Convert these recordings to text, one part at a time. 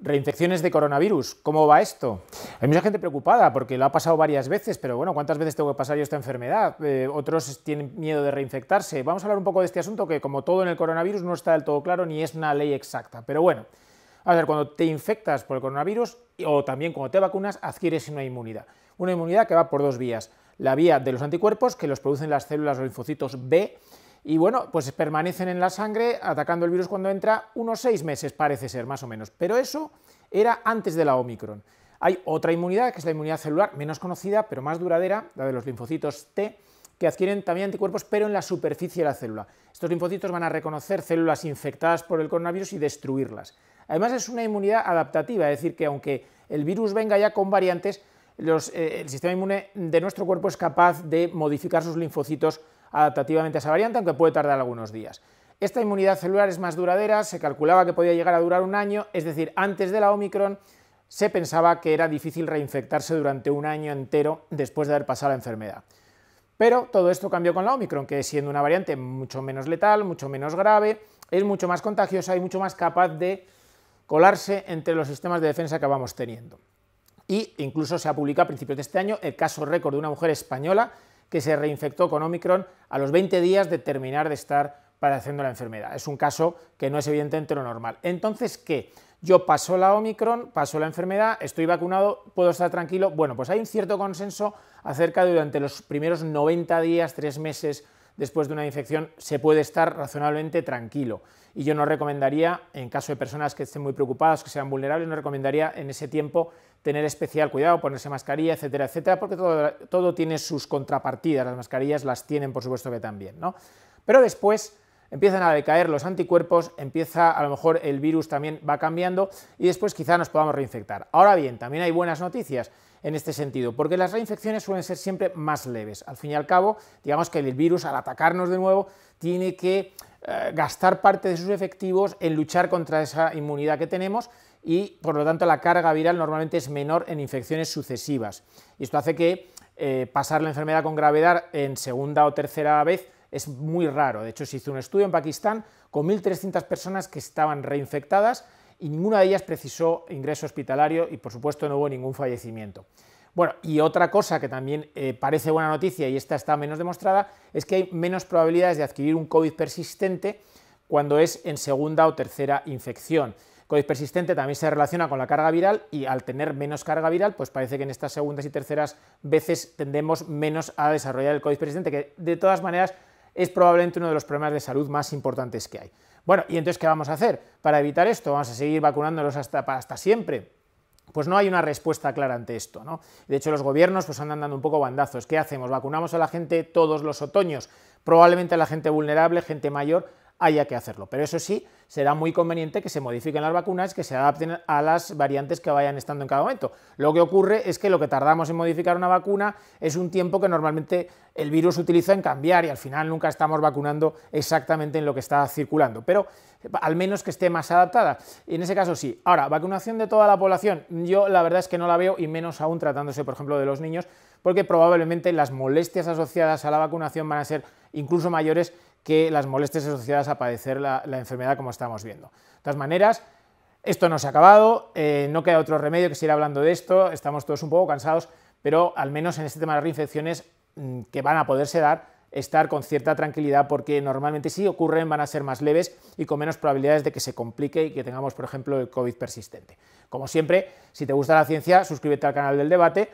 Reinfecciones de coronavirus, ¿cómo va esto? Hay mucha gente preocupada porque lo ha pasado varias veces, pero bueno, ¿cuántas veces tengo que pasar yo esta enfermedad? Eh, otros tienen miedo de reinfectarse. Vamos a hablar un poco de este asunto que, como todo en el coronavirus, no está del todo claro ni es una ley exacta. Pero bueno, a ver, cuando te infectas por el coronavirus o también cuando te vacunas, adquieres una inmunidad. Una inmunidad que va por dos vías. La vía de los anticuerpos, que los producen las células o linfocitos B, y bueno, pues permanecen en la sangre atacando el virus cuando entra unos seis meses, parece ser, más o menos. Pero eso era antes de la Omicron. Hay otra inmunidad, que es la inmunidad celular, menos conocida, pero más duradera, la de los linfocitos T, que adquieren también anticuerpos, pero en la superficie de la célula. Estos linfocitos van a reconocer células infectadas por el coronavirus y destruirlas. Además, es una inmunidad adaptativa, es decir, que aunque el virus venga ya con variantes, eh, el sistema inmune de nuestro cuerpo es capaz de modificar sus linfocitos adaptativamente a esa variante, aunque puede tardar algunos días. Esta inmunidad celular es más duradera, se calculaba que podía llegar a durar un año, es decir, antes de la Omicron se pensaba que era difícil reinfectarse durante un año entero después de haber pasado la enfermedad. Pero todo esto cambió con la Omicron, que siendo una variante mucho menos letal, mucho menos grave, es mucho más contagiosa y mucho más capaz de colarse entre los sistemas de defensa que vamos teniendo. Y incluso se ha publicado a principios de este año el caso récord de una mujer española que se reinfectó con Omicron a los 20 días de terminar de estar padeciendo la enfermedad. Es un caso que no es evidentemente lo normal. Entonces, ¿qué? Yo paso la Omicron, paso la enfermedad, estoy vacunado, puedo estar tranquilo. Bueno, pues hay un cierto consenso acerca de durante los primeros 90 días, 3 meses después de una infección se puede estar razonablemente tranquilo. Y yo no recomendaría, en caso de personas que estén muy preocupadas, que sean vulnerables, no recomendaría en ese tiempo tener especial cuidado, ponerse mascarilla, etcétera, etcétera, porque todo, todo tiene sus contrapartidas, las mascarillas las tienen por supuesto que también, Pero después empiezan a decaer los anticuerpos, empieza a lo mejor el virus también va cambiando y después quizá nos podamos reinfectar. Ahora bien, también hay buenas noticias en este sentido, porque las reinfecciones suelen ser siempre más leves. Al fin y al cabo, digamos que el virus al atacarnos de nuevo tiene que eh, gastar parte de sus efectivos en luchar contra esa inmunidad que tenemos y por lo tanto la carga viral normalmente es menor en infecciones sucesivas. Y esto hace que eh, pasar la enfermedad con gravedad en segunda o tercera vez es muy raro. De hecho, se hizo un estudio en Pakistán con 1.300 personas que estaban reinfectadas y ninguna de ellas precisó ingreso hospitalario y por supuesto no hubo ningún fallecimiento. Bueno, y otra cosa que también eh, parece buena noticia y esta está menos demostrada es que hay menos probabilidades de adquirir un COVID persistente cuando es en segunda o tercera infección. COVID persistente también se relaciona con la carga viral y al tener menos carga viral, pues parece que en estas segundas y terceras veces tendemos menos a desarrollar el COVID persistente, que de todas maneras es probablemente uno de los problemas de salud más importantes que hay. Bueno, ¿y entonces qué vamos a hacer? Para evitar esto, vamos a seguir vacunándolos hasta, hasta siempre. Pues no hay una respuesta clara ante esto. ¿no? De hecho, los gobiernos pues, andan dando un poco bandazos. ¿Qué hacemos? ¿Vacunamos a la gente todos los otoños? Probablemente a la gente vulnerable, gente mayor, haya que hacerlo. Pero eso sí, será muy conveniente que se modifiquen las vacunas, que se adapten a las variantes que vayan estando en cada momento. Lo que ocurre es que lo que tardamos en modificar una vacuna es un tiempo que normalmente el virus utiliza en cambiar y al final nunca estamos vacunando exactamente en lo que está circulando. Pero al menos que esté más adaptada. y En ese caso sí. Ahora, vacunación de toda la población, yo la verdad es que no la veo y menos aún tratándose, por ejemplo, de los niños, porque probablemente las molestias asociadas a la vacunación van a ser incluso mayores que las molestias asociadas a padecer la, enfermedad como estamos viendo. De todas maneras, esto no se ha acabado, eh, no queda otro remedio que seguir hablando de esto, estamos todos un poco cansados, pero al menos en este tema de las reinfecciones mm, que van a poderse dar, estar con cierta tranquilidad porque normalmente si ocurren van a ser más leves y con menos probabilidades de que se complique y que tengamos, por ejemplo, el COVID persistente. Como siempre, si te gusta la ciencia, suscríbete al canal del debate,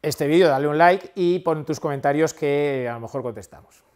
este vídeo, dale un like y pon tus comentarios que a lo mejor contestamos.